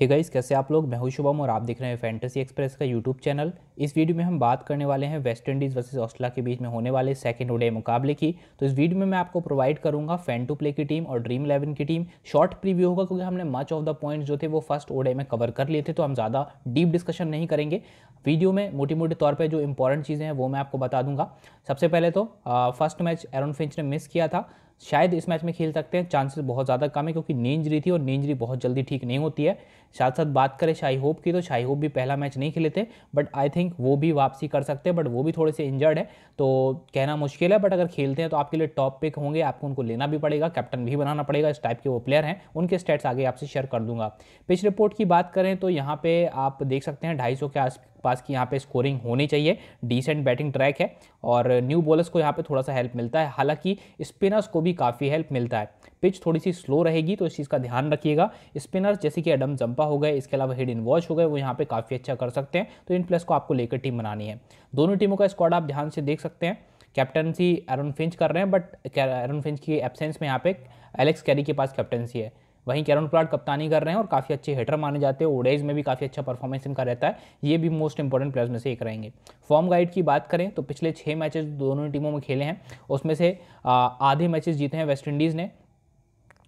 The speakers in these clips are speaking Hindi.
हे गाइस कैसे आप लोग मैं हूं शुभम और आप देख रहे हैं फैंटेसी एक्सप्रेस का यूट्यूब चैनल इस वीडियो में हम बात करने वाले हैं वेस्ट इंडीज़ वर्सेज ऑस्ट्रेलिया के बीच में होने वाले सेकंड ओडे मुकाबले की तो इस वीडियो में मैं आपको प्रोवाइड करूंगा फैन टू प्ले की टीम और ड्रीम इलेवन की टीम शॉर्ट प्रीव्यू होगा क्योंकि हमने मच ऑफ द पॉइंट जो थे वो फर्स्ट ओडे में कवर कर लिए थे तो हम ज़्यादा डीप डिस्कशन नहीं करेंगे वीडियो में मोटी मोटी तौर पर जो इंपॉर्टेंट चीज़ें हैं वो मैं आपको बता दूंगा सबसे पहले तो फर्स्ट मैच एरन फिंच ने मिस किया था शायद इस मैच में खेल सकते हैं चांसेस बहुत ज़्यादा कम है क्योंकि नेंजरी थी और नेंजरी बहुत जल्दी ठीक नहीं होती है साथ साथ बात करें शाही होप की तो शाही होप भी पहला मैच नहीं खेले थे बट आई थिंक वो भी वापसी कर सकते हैं बट वो भी थोड़े से इंजर्ड है तो कहना मुश्किल है बट अगर खेलते हैं तो आपके लिए टॉप पिक होंगे आपको उनको लेना भी पड़ेगा कैप्टन भी बनाना पड़ेगा इस टाइप के वो प्लेयर हैं उनके स्टेट्स आगे आपसे शेयर कर दूंगा पिच रिपोर्ट की बात करें तो यहाँ पर आप देख सकते हैं ढाई के आस पास की यहाँ पे स्कोरिंग होनी चाहिए डिसेंट बैटिंग ट्रैक है और न्यू बॉलर्स को यहाँ पे थोड़ा सा हेल्प मिलता है हालांकि स्पिनर्स को भी काफ़ी हेल्प मिलता है पिच थोड़ी सी स्लो रहेगी तो इस चीज़ का ध्यान रखिएगा स्पिनर्स जैसे कि एडम जंपा हो गए इसके अलावा हिड इन वॉच हो गए वो यहाँ पर काफ़ी अच्छा कर सकते हैं तो इन प्लेस को आपको लेकर टीम बनानी है दोनों टीमों का स्क्वाड आप ध्यान से देख सकते हैं कैप्टनसी एरन फिंच कर रहे हैं बट एरन फिंच की एबसेंस में यहाँ पे एलेक्स कैरी के पास कैप्टनसी है वहीं कैरन प्लाट कप्तानी कर रहे हैं और काफ़ी अच्छे हेटर माने जाते हैं ओडेज में भी काफ़ी अच्छा परफॉर्मेंस इनका रहता है ये भी मोस्ट इंपॉर्टेंट प्लेयर्स में से एक रहेंगे फॉर्म गाइड की बात करें तो पिछले छः मैचेस दोनों टीमों में खेले हैं उसमें से आधे मैचेस जीते हैं वेस्ट इंडीज़ ने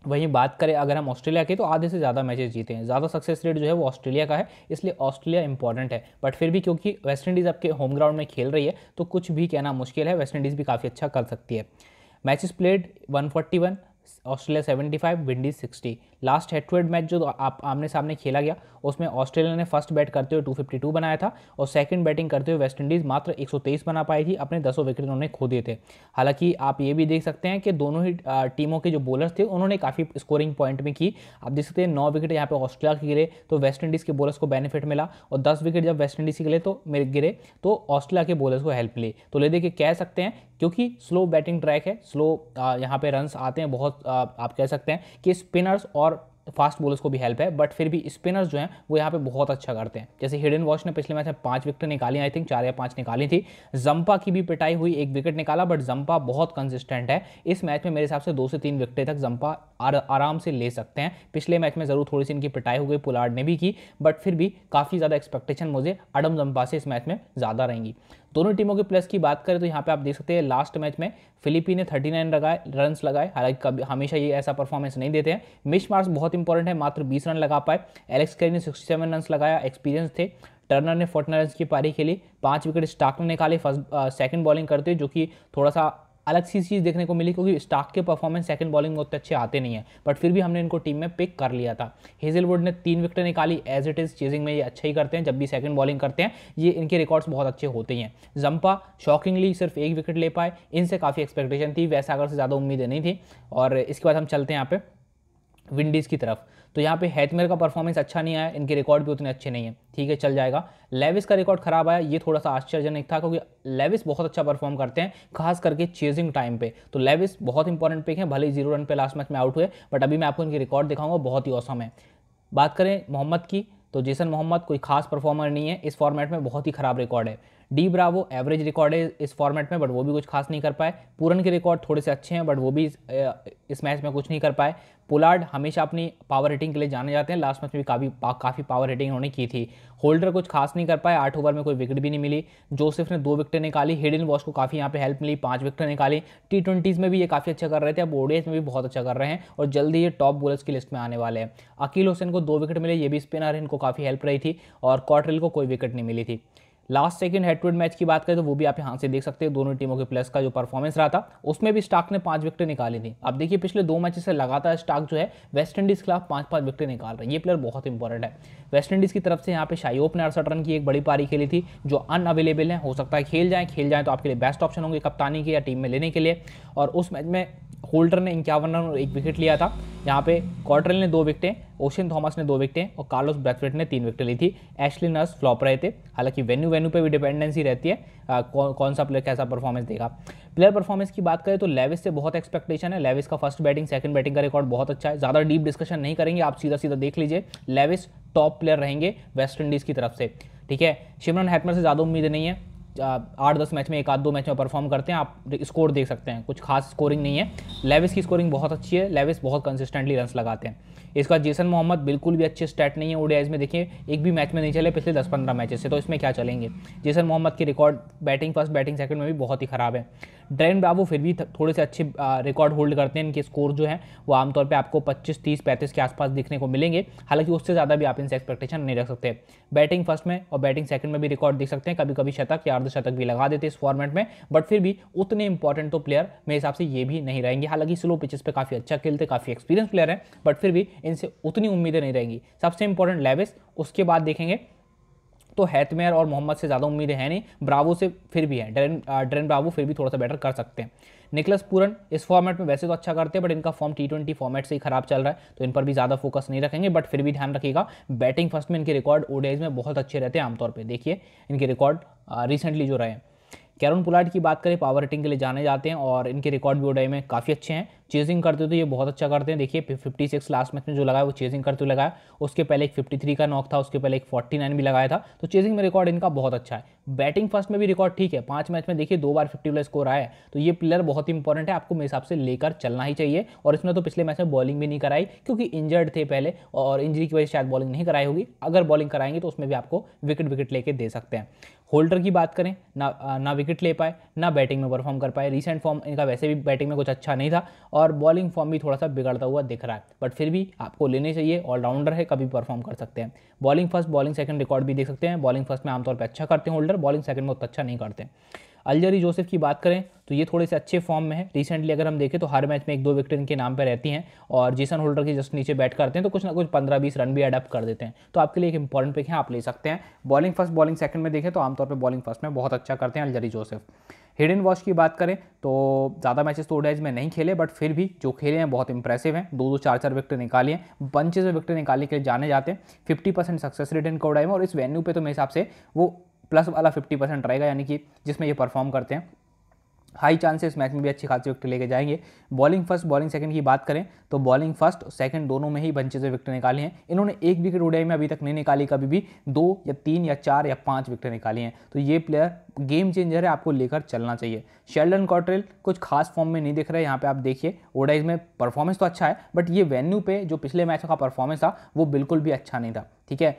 वहीं बात करें अगर हम ऑस्ट्रेलिया के तो आधे से ज़्यादा मैचेस जीते हैं ज़्यादा सक्सेस रेट जो है वो ऑस्ट्रेलिया का है इसलिए ऑस्ट्रेलिया इंपॉर्टेंट है बट फिर भी क्योंकि वेस्ट इंडीज़ आपके होम ग्राउंड में खेल रही है तो कुछ भी कहना मुश्किल है वेस्ट इंडीज़ भी काफ़ी अच्छा कर सकती है matches played 141 Australia 75 Windies sixty last head to head match जो आप आमने सामने खेला गया उसमें ऑस्ट्रेलिया ने फर्स्ट बैट करते हुए 252 बनाया था और सेकंड बैटिंग करते हुए वेस्ट इंडीज़ मात्र 123 बना पाई थी अपने दसों विकेट उन्होंने खो दिए थे हालांकि आप ये भी देख सकते हैं कि दोनों ही टीमों के जो बॉलर्स थे उन्होंने काफ़ी स्कोरिंग पॉइंट में की आप देख सकते हैं नौ विकेट यहाँ पर ऑस्ट्रेलिया के गिरे तो वेस्ट इंडीज़ के बॉलर्स को बेनिफिट मिला और दस विकेट जब वेस्ट इंडीज़ के गिरे तो मेरे गिरे तो ऑस्ट्रेलिया के बॉलर्स को हेल्प ली तो ले देखिए कह सकते हैं क्योंकि स्लो बैटिंग ट्रैक है स्लो यहाँ पे रन्स आते हैं बहुत आप कह सकते हैं कि स्पिनर्स और फास्ट बॉलर्स को भी हेल्प है बट फिर भी स्पिनर्स जो हैं वो यहाँ पे बहुत अच्छा करते हैं जैसे हिडन वॉश ने पिछले मैच में पांच विकेट निकाली आई थिंक चार या पांच निकाली थी जंपा की भी पिटाई हुई एक विकेट निकाला बट जंपा बहुत कंसिस्टेंट है इस मैच में मेरे हिसाब से दो से तीन विकेटें तक जंपा आर, आराम से ले सकते हैं पिछले मैच में ज़रूर थोड़ी सी इनकी पिटाई हो गई पुलाड ने भी की बट फिर भी काफ़ी ज़्यादा एक्सपेक्टेशन मुझे अडम जंपा से इस मैच में ज़्यादा रहेंगी दोनों टीमों के प्लस की बात करें तो यहाँ पे आप देख सकते हैं लास्ट मैच में फिलिपी ने 39 नाइन लगाए रन लगाए हालांकि कभी हमेशा ये ऐसा परफॉर्मेंस नहीं देते हैं मिश मार्क्स बहुत इंपॉर्टेंट है मात्र 20 रन लगा पाए एलेक्स कैरी ने 67 सेवन रन लगाया एक्सपीरियंस थे टर्नर ने फोर्टी रन की पारी खेली पाँच विकेट स्टार्क ने निकाली फर्स्ट सेकेंड बॉलिंग करते जो कि थोड़ा सा अलग सी चीज़ देखने को मिली क्योंकि स्टाक के परफॉर्मेंस सेकंड बॉलिंग में उतने अच्छे आते नहीं है बट फिर भी हमने इनको टीम में पिक कर लिया था हेजलवुड ने तीन विकेट निकाली एज इट इज़ चेजिंग में ये अच्छा ही करते हैं जब भी सेकंड बॉलिंग करते हैं ये इनके रिकॉर्ड्स बहुत अच्छे होते हैं जंपा शॉकिंगली सिर्फ एक विकेट ले पाए इनसे काफ़ी एक्सपेक्टेशन थी वैसा अगर से ज़्यादा उम्मीदें नहीं थी और इसके बाद हम चलते हैं यहाँ पे विंडीज़ की तरफ तो यहाँ पे हैथमेर का परफॉर्मेंस अच्छा नहीं आया इनके रिकॉर्ड भी उतने अच्छे नहीं है ठीक है चल जाएगा लेविस का रिकॉर्ड खराब आया ये थोड़ा सा आश्चर्यजनक था क्योंकि लेविस बहुत अच्छा परफॉर्म करते हैं खास करके चेजिंग टाइम पे तो लेविस बहुत इंपॉर्टेंट पिक है भले ही जीरो रन पे लास्ट मैच में आउट हुए बट अभी मैं आपको इनके रिकॉर्ड दिखाऊंगा बहुत ही औसम है बात करें मोहम्मद की तो जेसन मोहम्मद कोई खास परफॉर्मर नहीं है इस फॉर्मेट में बहुत ही खराब रिकॉर्ड है डी ब्रावो एवरेज रिकॉर्ड है इस फॉर्मेट में बट वो भी कुछ खास नहीं कर पाए पूरन के रिकॉर्ड थोड़े से अच्छे हैं बट वो भी इस मैच में कुछ नहीं कर पाए पुलार्ड हमेशा अपनी पावर हिटिंग के लिए जाने जाते हैं लास्ट मैच में भी काफ़ी पा, काफ़ी पावर हिटिंग उन्होंने की थी होल्डर कुछ खास नहीं कर पाए आठ ओवर में कोई विकेट भी नहीं मिली जोसेफ ने दो विकेटें निकाली हिडन वॉश को काफ़ी यहाँ पे हेल्प मिली पांच विकेटें निकाली टी ट्वेंटीज़ में भी ये काफ़ी अच्छा कर रहे थे अब ओडेज में भी बहुत अच्छा कर रहे हैं और जल्दी ये टॉप बॉलर्स की लिस्ट में आने वाले हैं अकील हुसैन को दो विकेट मिले ये भी स्पिनर इनको काफ़ी हेल्प रही थी और कॉटरिल को कोई विकेट नहीं मिली थी last second head to head match की बात करें तो वो भी आप यहाँ से देख सकते हैं दोनों टीमों के प्लस का जो परफॉर्मेंस रहा था उसमें भी स्टॉक ने पांच विकेट निकाली थी अब देखिए पिछले दो मैचेस से लगातार स्टॉक जो है वेस्ट इंडीज़ के खिलाफ पांच पांच विकेट निकाल रहे हैं ये प्लेयर बहुत इंपॉर्टेंट है वेस्ट इंडीज़ की तरफ से यहाँ पे शाइप ने अड़सठ रन की एक बड़ी पारी खेली थी जो अन अवेलेबल है हो सकता है खेल जाए खेल जाए तो आपके लिए बेस्ट ऑप्शन होंगे कप्तानी के या टीम में लेने के लिए और उस मैच में होल्डर ने इक्यावन रन और एक विकेट लिया था यहाँ पे कॉटरेल ने दो विकटें ओशन थॉमस ने दो विकटें और कार्लोस ब्रैथवेट ने तीन विकटें ली थी एशली नर्स फ्लॉप रहे थे हालांकि वेन्यू वेन्यू पे भी डिपेंडेंसी रहती है आ, कौ, कौन सा प्लेयर कैसा परफॉर्मेंस देगा प्लेयर परफॉर्मेंस की बात करें तो लेविस से बहुत एक्सपेक्टेशन है लेविस का फर्स्ट बैटिंग सेकंड बैटिंग का रिकॉर्ड बहुत अच्छा है ज़्यादा डीप डिस्कशन नहीं करेंगे आप सीधा सीधा देख लीजिए लेविस टॉप प्लेयर रहेंगे वेस्ट इंडीज़ की तरफ से ठीक है शिमरन हैकमर से ज़्यादा उम्मीद नहीं है आठ दस मैच में एक आध दो मैच में परफॉर्म करते हैं आप स्कोर देख सकते हैं कुछ खास स्कोरिंग नहीं है लेविस की स्कोरिंग बहुत अच्छी है लेविस बहुत कंसिस्टेंटली रन लगाते हैं बाद जेसन मोहम्मद बिल्कुल भी अच्छे स्टैट नहीं है ओडियाइज में देखिए एक भी मैच में नहीं चले पिछले दस पंद्रह मैचेस से तो इसमें क्या चलेंगे जेसन मोहम्मद की record batting first batting second में भी बहुत ही खराब है ड्रेन ब्रावो फिर भी थोड़े से अच्छे रिकॉर्ड होल्ड करते हैं इनके स्कोर जो है वो आमतौर पर आपको पच्चीस तीस पैंतीस के आसपास दिखने को मिलेंगे हालांकि उससे ज़्यादा भी आप इनसे एक्सपेक्टेशन नहीं रख सकते बैटिंग फर्स्ट में और बैटिंग सेकंड में भी रिकॉर्ड दिख सकते हैं कभी कभी शतक या अर्धशतक भी लगा देते इस फॉर्मेट में बट फिर भी उतने इंपॉर्टेंट तो प्लेयर मेरे हिसाब से ये भी नहीं रहेंगे हालांकि स्लो पिचेस पे काफ़ी अच्छा खेलते काफ़ी एक्सपीरियंस प्लेयर हैं बट फिर भी इनसे उतनी उम्मीदें नहीं रहेंगी सबसे इंपॉर्टेंट लेविस उसके बाद देखेंगे तो हैथमेयर और मोहम्मद से ज़्यादा उम्मीदें हैं नहीं ब्रावो से फिर भी हैं ड्रेन ड्रेन ब्रावो फिर भी थोड़ा सा बेटर कर सकते हैं निकलस पूरन इस फॉर्मेट में वैसे तो अच्छा करते हैं बट इनका फॉर्म टी ट्वेंटी फॉर्मेट से ही खराब चल रहा है तो इन पर भी ज़्यादा फोकस नहीं रखेंगे बट फिर भी ध्यान रखिएगा बैटिंग फर्स्ट में इनके रिकॉर्ड ओडियाज में बहुत अच्छे रहते हैं आमतौर पर देखिए इनके रिकॉर्ड रिसेंटली जो रहे हैं कैरन पुलाट की बात करें पावर रेटिंग के लिए जाने जाते हैं और इनके रिकॉर्ड भी ओडाई में काफ़ी अच्छे हैं चेजिंग करते हुए तो ये बहुत अच्छा करते हैं देखिए फिफ्टी सिक्स लास्ट मैच में जो लगाया वो चेजिंग करते हुए लगाया उसके पहले एक फिफ्टी थ्री का नॉक था उसके पहले एक फोर्टी नाइन भी लगाया था तो चेजिंग में रिकॉर्ड इनका बहुत अच्छा है बैटिंग फर्स्ट में भी रिकॉर्ड ठीक है पाँच मैच में देखिए दो बार फिफ्टी प्लस स्कोर आया है तो ये प्लेयर बहुत ही इंपॉर्टेंट है आपको मेरे हिसाब से लेकर चलना ही चाहिए और इसमें तो पिछले मैच में बॉलिंग भी नहीं कराई क्योंकि इंजर्ड थे पहले और इंजरी की वजह से शायद बॉलिंग नहीं कराई होगी अगर बॉलिंग कराएंगे तो उसमें भी आपको विकेट विकेट लेके दे सकते हैं होल्डर की बात करें ना ना विकेट ले पाए ना बैटिंग में परफॉर्म कर पाए रिसेंट फॉर्म इनका वैसे भी बैटिंग में कुछ अच्छा नहीं था और बॉलिंग फॉर्म भी थोड़ा सा बिगड़ता हुआ दिख रहा है बट फिर भी आपको लेने चाहिए ऑलराउंडर है कभी परफॉर्म कर सकते हैं bowling first bowling second record भी देख सकते हैं बॉलिंग फर्स्ट में आमतौर पर अच्छा करते हैं होल्डर बॉलिंग सेकंड में उतना अच्छा नहीं करते हैं अलजरी जोसेफ की बात करें तो ये थोड़े से अच्छे फॉर्म में है रिसेंटली अगर हम देखें तो हर मैच में एक दो विकेट इनके नाम पर रहती हैं और जेसन होल्डर के जस्ट नीचे बैट करते हैं तो कुछ ना कुछ पंद्रह बीस रन भी अडप्ट कर देते हैं तो आपके लिए एक इंपॉर्टेंट पिक है आप ले सकते हैं बॉलिंग फर्स्ट बॉलिंग सेकंड में देखें तो आमतौर पर बॉलिंग फर्स्ट में बहुत अच्छा करते हैं Alzarri Joseph Hayden and Walsh की बात करें तो ज़्यादा मैचेस तो ओडाइज में नहीं खेले बट फिर भी जो खेले हैं बहुत इंप्रेसिव हैं दो दो चार चार विकेट निकाले हैं बंचेज में विकेट निकालने के लिए जाने जाते हैं फिफ्टी परसेंट सक्सेस रेट इनका उड़ाई में और इस वेन्यू पे तो मेरे हिसाब से वो प्लस वाला फिफ्टी परसेंट रहेगा यानी कि जिसमें ये परफॉर्म करते हैं हाई चांसेस मैच में भी अच्छी खासी विकेट लेके जाएंगे बॉलिंग फर्स्ट बॉलिंग सेकंड की बात करें तो बॉलिंग फर्स्ट और सेकंड दोनों में ही बंचे से विकेट निकाली हैं इन्होंने एक विकेट उड़ाई में अभी तक नहीं निकाली कभी भी दो या तीन या चार या पाँच विकेट निकाली हैं तो ये प्लेयर गेम चेंजर है आपको लेकर चलना चाहिए शेल्डन कॉट्रेल कुछ खास फॉर्म में नहीं दिख रहे यहाँ पे आप देखिए ओडाइज में परफॉर्मेंस तो अच्छा है बट ये वेन्यू पे जो पिछले मैच का परफॉर्मेंस था वो बिल्कुल भी अच्छा नहीं था ठीक है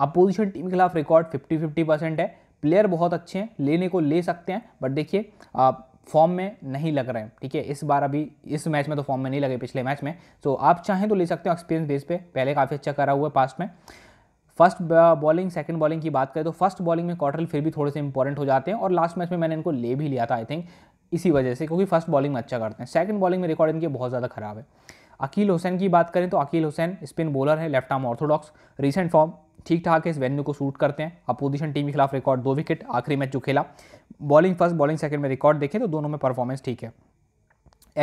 अपोजिशन टीम के खिलाफ रिकॉर्ड फिफ्टी फिफ्टी परसेंट है प्लेयर बहुत अच्छे हैं लेने को ले सकते हैं बट देखिए आप फॉर्म में नहीं लग रहे हैं ठीक है इस बार अभी इस मैच में तो फॉर्म में नहीं लगे पिछले मैच में तो आप चाहें तो ले सकते हो एक्सपीरियंस बेस पे पहले काफ़ी अच्छा करा हुआ है पास्ट में फर्स्ट बॉलिंग सेकंड बॉलिंग की बात करें तो फर्स्ट बॉलिंग में क्वार्टर फिर भी थोड़े से इंपॉर्टेंट हो जाते हैं और लास्ट मैच में मैंने इनको ले भी लिया था आई थिंक इसी वजह से क्योंकि फर्स्ट बॉलिंग में अच्छा करते हैं सेकंड बॉलिंग में रिकॉर्ड इनके बहुत ज़्यादा खराब है अकील हुसैन की बात करें तो अकील हुसैन स्पिन बॉलर है left arm orthodox recent form ठीक ठाक है इस वेन्यू को सूट करते हैं अपोजिशन टीम के खिलाफ रिकॉर्ड दो विकेट आखिरी मैच जो खेला बॉलिंग फर्स्ट बॉलिंग सेकंड में रिकॉर्ड देखें तो दोनों में परफॉर्मेंस ठीक है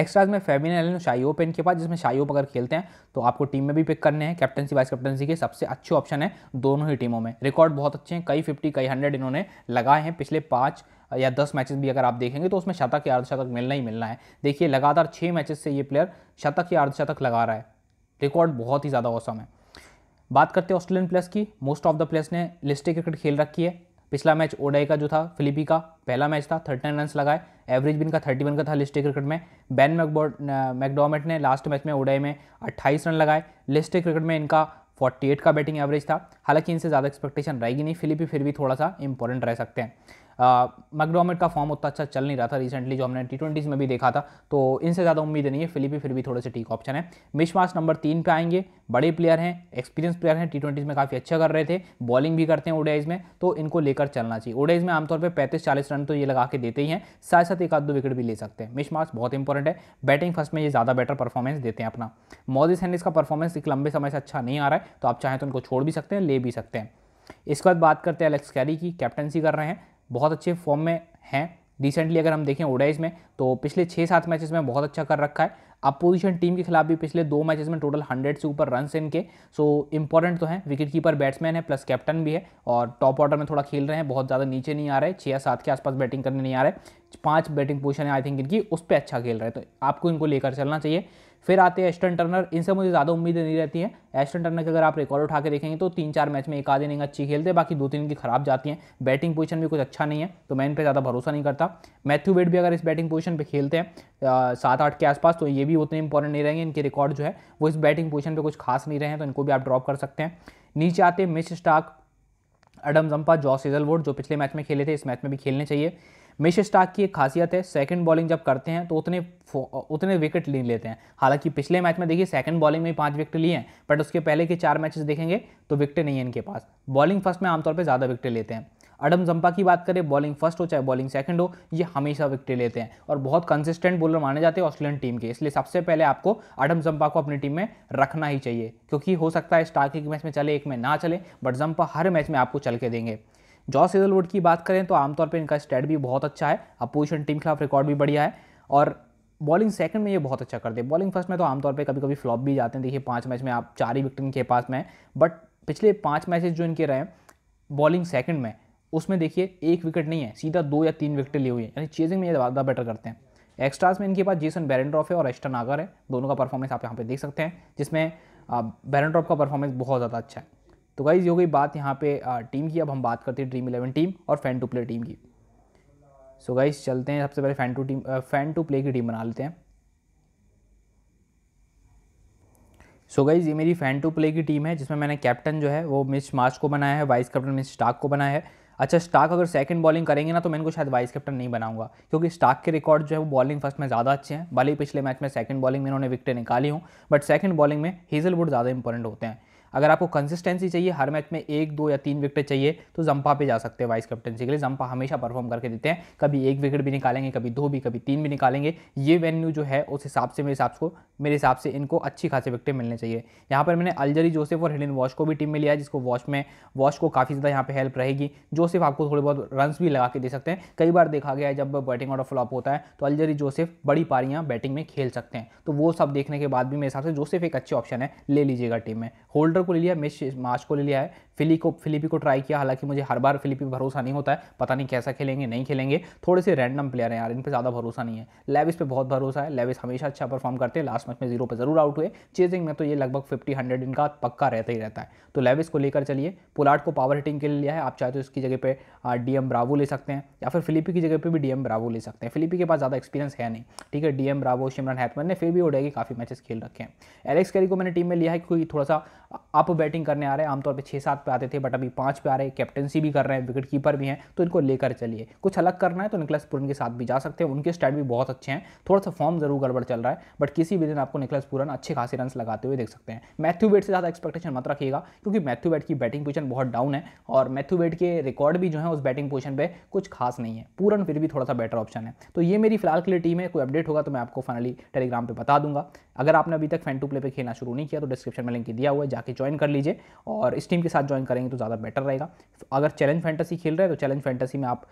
एक्स्ट्राज में फेविन एलन शाही ओप इनके पास जिसमें शाही ओप अगर खेलते हैं तो आपको टीम में भी पिक करने हैं कैप्टनसी वाइस कैप्टनसी के सबसे अच्छे ऑप्शन है दोनों ही टीमों में रिकॉर्ड बहुत अच्छे हैं कई फिफ्टी कई हंड्रेड इन्होंने लगाए हैं पिछले पाँच या दस मैचेस भी अगर आप देखेंगे तो उसमें शतक या अर्धशतक मिलना ही मिलना है देखिए लगातार छः मैचेस से ये प्लेयर शतक या अर्धशतक लगा रहा है रिकॉर्ड बहुत ही ज़्यादा औसम है बात करते हैं ऑस्ट्रेलियन प्लेयर्स की मोस्ट ऑफ द प्लेयर्स ने लिस्टे क्रिकेट खेल रखी है पिछला मैच ओडाई का जो था फिलिपी का पहला मैच था थर्टी नाइन रन लगाए एवरेज भी इनका थर्टी वन का था लिस्टे क्रिकेट में बैन मैकबॉड मैकडोमेट ने लास्ट मैच में ओडाई में अट्ठाईस रन लगाए लिस्टे क्रिकेट में इनका एट का बैटिंग एवरेज था हालांकि इनसे ज़्यादा एक्सपेक्टेशन रहेगी नहीं फिलिपी फिर भी थोड़ा सा इंपॉर्टेंट रह सकते हैं मैकडोमेट का फॉर्म उतना अच्छा चल नहीं रहा था रिसेंटली जो हमने टी ट्वेंटीज़ में भी देखा था तो इनसे ज़्यादा उम्मीद नहीं है फिलिपी फिर भी थोड़े से ठीक ऑप्शन है मिश नंबर तीन पे आएंगे बड़े प्लेयर हैं एक्सपीरियंस प्लेयर हैं टी ट्वेंटीज़ में काफ़ी अच्छा कर रहे थे बॉलिंग भी करते हैं ओडाइज में तो इनको लेकर चलना चाहिए ओडाइज में आमतौर पर पैंतीस चालीस रन तो ये लगा के देते ही हैं साथ साथ एक आध दो विकेट भी ले सकते हैं मिश बहुत इंपॉर्टेंट है बैटिंग फर्स्ट में ये ज़्यादा बेटर परफॉर्मेंस देते हैं अपना मोदी सैनिस का परफॉर्मेंस एक लंबे समय से अच्छा नहीं आ रहा है तो आप चाहें तो उनको छोड़ भी सकते हैं ले भी सकते हैं इसके बाद बात करते हैं एलेक्स कैरी की कैप्टनसी कर रहे हैं बहुत अच्छे फॉर्म में हैं रिसेंटली अगर हम देखें ओडाइज में तो पिछले छः सात मैचेस में बहुत अच्छा कर रखा है अपोजिशन टीम के खिलाफ भी पिछले दो मैचेस में टोटल हंड्रेड से ऊपर रन इनके सो इंपॉर्टेंट तो हैं विकेट कीपर बैट्समैन है प्लस कैप्टन भी है और टॉप ऑर्डर में थोड़ा खेल रहे हैं बहुत ज़्यादा नीचे नहीं आ रहे छः या सात के आसपास बैटिंग करने नहीं आ रहे पांच बैटिंग पोजिशन है आई थिंक इनकी उस पर अच्छा खेल रहे हैं तो आपको इनको लेकर चलना चाहिए फिर आते हैं एस्टन टर्नर इनसे मुझे ज़्यादा उम्मीदें नहीं रहती हैं एस्टन टर्नर के अगर आप रिकॉर्ड उठा के देखेंगे तो तीन चार मैच में एक आधे इनिंग अच्छी खेलते हैं बाकी दो तीन की खराब जाती हैं बैटिंग पोजीशन भी कुछ अच्छा नहीं है तो मैं इन पर ज़्यादा भरोसा नहीं करता मैथ्यू वेट भी अगर इस बैटिंग पोजीशन पर खेलते हैं सात आठ के आसपास तो ये भी उतने इंपॉर्टेंट नहीं रहेंगे इनके रिकॉर्ड जो है वो इस बैटिंग पोजिशन पर कुछ खास नहीं रहे हैं तो इनको भी आप ड्रॉप कर सकते हैं नीचे आते हैं Mitchell Starc Adam Zampa Josh Hazlewood जो पिछले मैच में खेले थे इस मैच में भी खेलने चाहिए मिश स्टाक की एक खासियत है सेकंड बॉलिंग जब करते हैं तो उतने उतने विकेट ले लेते हैं हालांकि पिछले मैच में देखिए सेकंड बॉलिंग में पांच विकेट लिए हैं बट उसके पहले के चार मैचेस देखेंगे तो विकेट नहीं है इनके पास बॉलिंग फर्स्ट में आमतौर पर ज़्यादा विकेट लेते हैं अडम जंपा की बात करें बॉलिंग फर्स्ट हो चाहे बॉलिंग सेकंड हो ये हमेशा विकेट लेते हैं और बहुत कंसिस्टेंट बॉलर माने जाते हैं ऑस्ट्रेलियन टीम के इसलिए सबसे पहले आपको अडम जंपा को अपनी टीम में रखना ही चाहिए क्योंकि हो सकता है स्टार्क एक मैच में चले एक में ना चले बट जंपा हर मैच में आपको चल के देंगे जॉस हेजलवुड की बात करें तो आमतौर पर इनका स्टैट भी बहुत अच्छा है अपोजिशन टीम के खिलाफ रिकॉर्ड भी बढ़िया है और बॉलिंग सेकंड में ये बहुत अच्छा करते हैं बॉलिंग फर्स्ट में तो आमतौर पे कभी कभी फ्लॉप भी जाते हैं देखिए पांच मैच में आप चार ही विकेट इनके पास में बट पिछले पांच मैचेस जो इनके रहे हैं बॉलिंग सेकंड में उसमें देखिए एक विकेट नहीं है सीधा दो या तीन विकेटें ली हुई हैं यानी चेजिंग में ये ज़्यादा बेटर करते हैं एक्स्ट्रास में इनके पास जेसन बैरेंड्रॉफ है और एस्टन आगर है दोनों का परफॉर्मेंस आप यहाँ पर देख सकते हैं जिसमें बैरेंड्रॉफ का परफॉर्मेंस बहुत ज़्यादा अच्छा है तो गाइज ये हो गई बात यहाँ पे टीम की अब हम बात करते हैं ड्रीम इलेवन टीम और फैन टू प्ले टीम की सो so गाइज चलते हैं सबसे पहले fan two team fan two play की टीम बना लेते हैं सो so गाइज ये मेरी फैन टू प्ले की टीम है जिसमें मैंने कैप्टन जो है वो मिस मार्च को बनाया है वाइस कैप्टन मिस स्टाक को बनाया है अच्छा स्टाक अगर सेकंड बॉलिंग करेंगे ना तो मैं इनको शायद वाइस कैप्टन नहीं बनाऊंगा क्योंकि स्टाक के रिकॉर्ड जो है वो बॉलिंग फर्स्ट में ज़्यादा अच्छे हैं भले ही पिछले मैच में सेकंड बॉलिंग में इन्होंने विकटें निकाली हूँ बट सेकंड बॉलिंग में हेजलवुड ज़्यादा इंपॉर्टेंट होते हैं अगर आपको कंसिस्टेंसी चाहिए हर मैच में एक दो या तीन विकेट चाहिए तो जंपा पे जा सकते हैं वाइस कैप्टनसी के लिए जंपा हमेशा परफॉर्म करके देते हैं कभी एक विकेट भी निकालेंगे कभी दो भी कभी तीन भी निकालेंगे ये वेन्यू जो है उस हिसाब से मेरे हिसाब को मेरे हिसाब से इनको अच्छी खासी विकटें मिलने चाहिए यहाँ पर मैंने अलजरी जोसेफ और हिडन वॉश को भी टीम में लिया जिसको वॉश में वॉश को काफ़ी ज़्यादा यहाँ पर हेल्प रहेगी जोसेफ आपको थोड़े बहुत रन भी लगा के दे सकते हैं कई बार देखा गया है जब बैटिंग आउट फ्लॉप होता है तो अलजरी जोसेफ बड़ी पारियाँ बैटिंग में खेल सकते हैं तो वो सब देखने के बाद भी मेरे हिसाब से जोसेफ एक अच्छे ऑप्शन है ले लीजिएगा टीम में होल्डर को ले लिया मिस मार्च को ले लिया है फिली को फिलिपी को ट्राई किया हालांकि मुझे हर बार फिलिपी भरोसा नहीं होता है पता नहीं कैसा खेलेंगे नहीं खेलेंगे थोड़े से रैंडम प्लेयर हैं यार इन पर ज़्यादा भरोसा नहीं है लेविस पे बहुत भरोसा है लेविस हमेशा अच्छा परफॉर्म करते हैं लास्ट मैच में जीरो पर जरूर आउट हुए चेजिंग में तो ये लगभग फिफ्टी हंड्रेड इनका पक्का रहता ही रहता है तो लेविस को लेकर चलिए पुलाट को पावर हिटिंग के लिए लिया है आप चाहे तो इसकी जगह पर डी एम ब्रावो ले सकते हैं या फिर फिलिपी की जगह पर भी डी एम ब्रावो ले सकते हैं फिलिपी के पास ज़्यादा एक्सपीरियंस है नहीं ठीक है D M Bravo Shimron Hetmyer ने फिर भी उड़े काफ़ी मैचेस खेल रखे हैं एलेक्स कैरी को मैंने टीम में लिया है क्योंकि थोड़ा सा अप बैटिंग करने आ रहे हैं आमतौर पर छः सात पे आते थे बट अभी पाँच पे आ रहे हैं कैप्टनसी भी कर रहे हैं विकेट कीपर भी हैं तो इनको लेकर चलिए कुछ अलग करना है तो निकलस पुरन के साथ भी जा सकते हैं उनके स्टैट भी बहुत अच्छे हैं थोड़ा सा फॉर्म जरूर गड़बड़ चल रहा है बट किसी भी दिन आपको निकलस पुरन अच्छे खासे रन लगाते हुए देख सकते हैं मैथ्यू वेट से ज़्यादा एक्सपेक्टेशन मत रखिएगा क्योंकि मैथ्यू वेट की बैटिंग पोजिशन बहुत डाउन है और मैथ्यू वेट के रिकॉर्ड भी जो है उस बैटिंग पोजिशन पर कुछ खास नहीं है पूरन फिर भी थोड़ा सा बेटर ऑप्शन है तो ये मेरी फिलहाल के लिए टीम है कोई अपडेट होगा तो मैं आपको फाइनली टेलीग्राम पर बता दूंगा अगर आपने अभी तक फैन टू प्ले पर खेलना शुरू नहीं किया तो डिस्क्रिप्शन में लिंक दिया हुआ है जाके ज्वाइन कर लीजिए और इस टीम के साथ ज्वाइन करेंगे तो ज़्यादा बेटर रहेगा अगर चैलेंज फैंटेसी खेल रहे हैं तो चैलेंज फैंटेसी में आप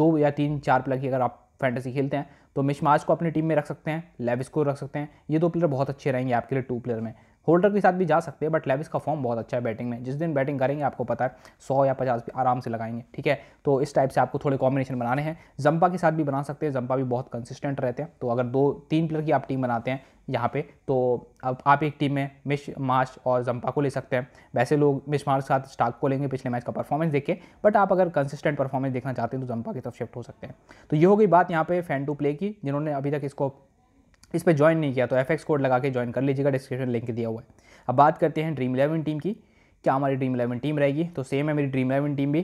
दो या तीन चार प्लेयर की अगर आप फैंटेसी खेलते हैं तो मिशमाज को अपनी टीम में रख सकते हैं लेविस को रख सकते हैं ये दो प्लेयर बहुत अच्छे रहेंगे आपके लिए टू प्लेयर में होल्डर के साथ भी जा सकते हैं बट लेविस का फॉर्म बहुत अच्छा है बैटिंग में जिस दिन बैटिंग करेंगे आपको पता है सौ या पचास भी आराम से लगाएंगे ठीक है तो इस टाइप से आपको थोड़े कॉम्बिनेशन बनाने हैं जंपा के साथ भी बना सकते हैं जंपा भी बहुत कंसिस्टेंट रहते हैं तो अगर दो तीन प्लेयर की आप टीम बनाते हैं यहाँ पे तो अब आप एक टीम में मिश मार्च और जम्पा को ले सकते हैं वैसे लोग मिश मार्च के साथ स्टार्क को लेंगे पिछले मैच का परफॉर्मेंस देख के बट आप अगर कंसिस्टेंट परफॉर्मेंस देखना चाहते हैं तो जम्पा की तरफ शिफ्ट हो सकते हैं तो ये हो गई बात यहाँ पे फैन टू प्ले की जिन्होंने अभी तक इसको इस पर ज्वाइन नहीं किया तो एफ कोड लगा के ज्वाइन कर लीजिएगा डिस्क्रिप्शन लिंक दिया हुआ है अब बात करते हैं ड्रीम इलेवन टीम की क्या हमारी ड्रीम इलेवन टीम रहेगी तो सेम है मेरी ड्रीम इलेवन टीम भी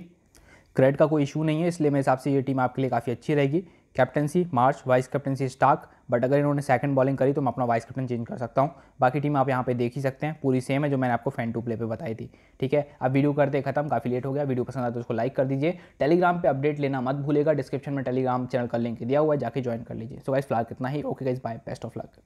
क्रेड का कोई इशू नहीं है इसलिए मेरे हिसाब से ये टीम आपके लिए काफ़ी अच्छी रहेगी captaincy Marsh vice captaincy Starc but अगर इन्होंने सेकंड बॉलिंग करी तो मैं अपना वाइस कैप्टन चेंज कर सकता हूँ बाकी टीम आप यहाँ पे देख ही सकते हैं पूरी सेम है जो मैंने आपको फैन टू प्ले पे बताई थी ठीक है अब वीडियो करते खत्म काफ़ी लेट हो गया वीडियो पसंद आया तो उसको लाइक कर दीजिए टेलीग्राम पर अपडेट लेना मत भूलेगा डिस्क्रिप्शन में टेलीग्राम चैनल का लिंक दिया हुआ है जाके ज्वाइन कर लीजिए सो वाइस फिलहाल कितना ही okay guys bye best of luck